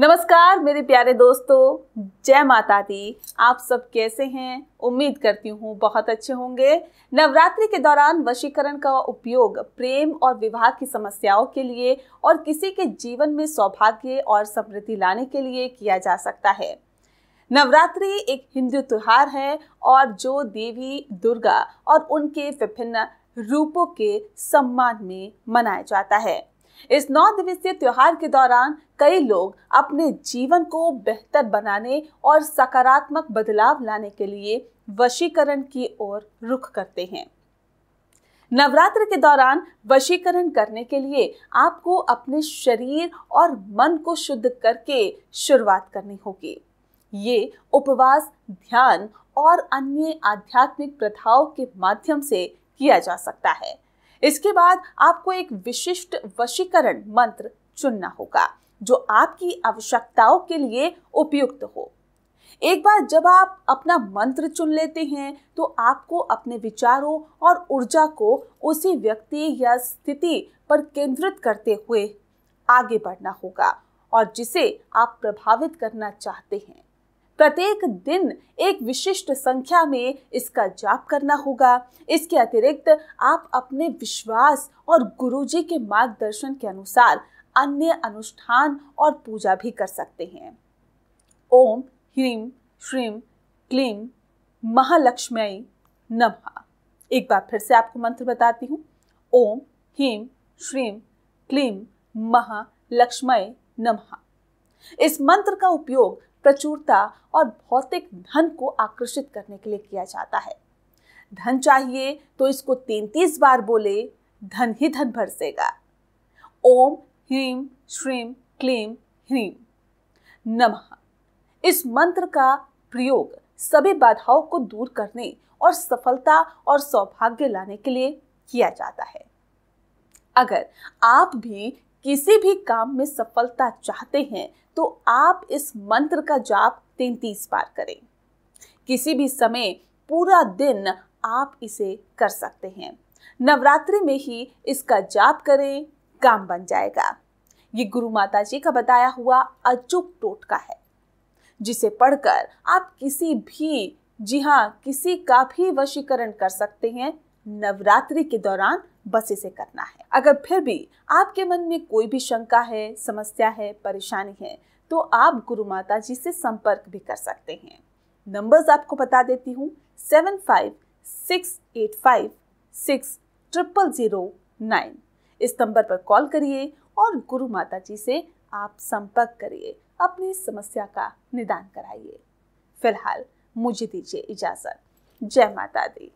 नमस्कार मेरे प्यारे दोस्तों जय माता दी आप सब कैसे हैं उम्मीद करती हूँ बहुत अच्छे होंगे नवरात्रि के दौरान वशीकरण का उपयोग प्रेम और विवाह की समस्याओं के लिए और किसी के जीवन में सौभाग्य और समृद्धि लाने के लिए किया जा सकता है नवरात्रि एक हिंदू त्योहार है और जो देवी दुर्गा और उनके विभिन्न रूपों के सम्मान में मनाया जाता है इस नौ दिवसीय त्योहार के दौरान कई लोग अपने जीवन को बेहतर बनाने और सकारात्मक बदलाव लाने के लिए वशीकरण की ओर रुख करते हैं नवरात्र के दौरान वशीकरण करने के लिए आपको अपने शरीर और मन को शुद्ध करके शुरुआत करनी होगी ये उपवास ध्यान और अन्य आध्यात्मिक प्रथाओं के माध्यम से किया जा सकता है इसके बाद आपको एक विशिष्ट वशीकरण मंत्र चुनना होगा जो आपकी आवश्यकताओं के लिए उपयुक्त हो एक बार जब आप अपना मंत्र चुन लेते हैं तो आपको अपने विचारों और ऊर्जा को उसी व्यक्ति या स्थिति पर केंद्रित करते हुए आगे बढ़ना होगा और जिसे आप प्रभावित करना चाहते हैं प्रत्येक दिन एक विशिष्ट संख्या में इसका जाप करना होगा इसके अतिरिक्त आप अपने विश्वास और गुरुजी के मार्गदर्शन के अनुसार अन्य अनुष्ठान और पूजा भी कर सकते हैं ओम ह्रीम श्रीम क्लीम महालक्ष्मी नमः एक बार फिर से आपको मंत्र बताती हूँ ओम ह्रीम श्रीम क्लीम महालक्ष्मी नमः इस मंत्र का उपयोग प्रचुरता और भौतिक धन को आकर्षित करने के लिए किया जाता है धन चाहिए तो इसको तैतीस बार बोले धन ही धन भरसेगा ओम ह्रीम श्रीम क्लीम ह्रीम नमः इस मंत्र का प्रयोग सभी बाधाओं को दूर करने और सफलता और सौभाग्य लाने के लिए किया जाता है अगर आप भी किसी भी काम में सफलता चाहते हैं तो आप इस मंत्र का जाप तैतीस बार करें किसी भी समय पूरा दिन आप इसे कर सकते हैं नवरात्रि में ही इसका जाप करें काम बन जाएगा ये गुरु माता जी का बताया हुआ अचूक टोटका है जिसे पढ़कर आप किसी भी जी हाँ किसी का भी वशीकरण कर सकते हैं नवरात्रि के दौरान बस इसे करना है अगर फिर भी आपके मन में कोई भी शंका है समस्या है परेशानी है तो आप गुरु माता जी से संपर्क भी कर सकते हैं नंबर्स आपको बता देती हूँ seven five six eight five six triple zero nine इस नंबर पर कॉल करिए और गुरु माता जी से आप संपर्क करिए अपनी समस्या का निदान कराइए फिलहाल मुझे दीजिए इजाज़त जय माता दी